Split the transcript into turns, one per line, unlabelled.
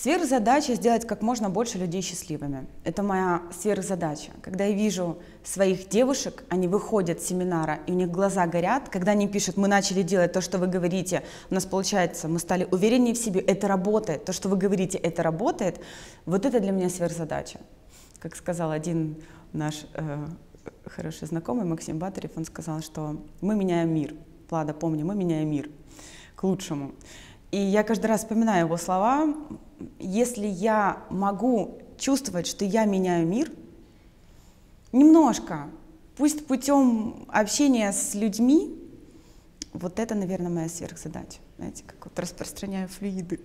Сверхзадача сделать как можно больше людей счастливыми. Это моя сверхзадача. Когда я вижу своих девушек, они выходят с семинара, и у них глаза горят, когда они пишут, мы начали делать то, что вы говорите, у нас получается, мы стали увереннее в себе, это работает, то, что вы говорите, это работает, вот это для меня сверхзадача. Как сказал один наш э, хороший знакомый Максим Батарев, он сказал, что мы меняем мир. Лада, помни, мы меняем мир к лучшему. И я каждый раз вспоминаю его слова. Если я могу чувствовать, что я меняю мир, немножко, пусть путем общения с людьми, вот это, наверное, моя сверхзадача. Знаете, как вот распространяю флюиды.